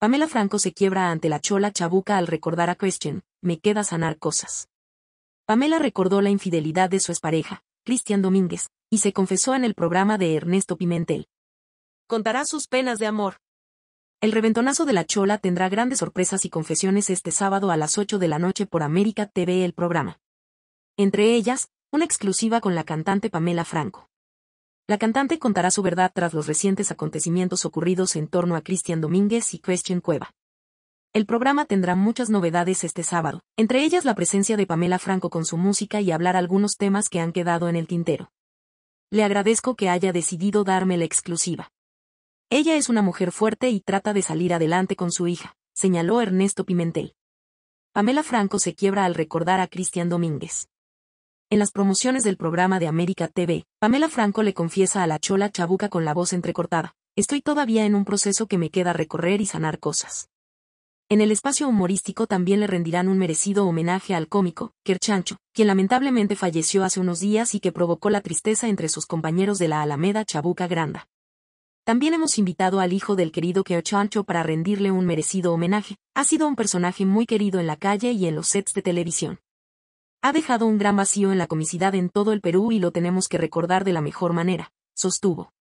Pamela Franco se quiebra ante la chola chabuca al recordar a Christian, me queda sanar cosas. Pamela recordó la infidelidad de su expareja, Cristian Domínguez, y se confesó en el programa de Ernesto Pimentel. Contará sus penas de amor. El reventonazo de la chola tendrá grandes sorpresas y confesiones este sábado a las 8 de la noche por América TV el programa. Entre ellas, una exclusiva con la cantante Pamela Franco. La cantante contará su verdad tras los recientes acontecimientos ocurridos en torno a Cristian Domínguez y Christian Cueva. El programa tendrá muchas novedades este sábado, entre ellas la presencia de Pamela Franco con su música y hablar algunos temas que han quedado en el tintero. Le agradezco que haya decidido darme la exclusiva. Ella es una mujer fuerte y trata de salir adelante con su hija, señaló Ernesto Pimentel. Pamela Franco se quiebra al recordar a Cristian Domínguez. En las promociones del programa de América TV, Pamela Franco le confiesa a la chola chabuca con la voz entrecortada, estoy todavía en un proceso que me queda recorrer y sanar cosas. En el espacio humorístico también le rendirán un merecido homenaje al cómico, Kerchancho, quien lamentablemente falleció hace unos días y que provocó la tristeza entre sus compañeros de la Alameda Chabuca Granda. También hemos invitado al hijo del querido Kerchancho para rendirle un merecido homenaje. Ha sido un personaje muy querido en la calle y en los sets de televisión. Ha dejado un gran vacío en la comicidad en todo el Perú y lo tenemos que recordar de la mejor manera, sostuvo.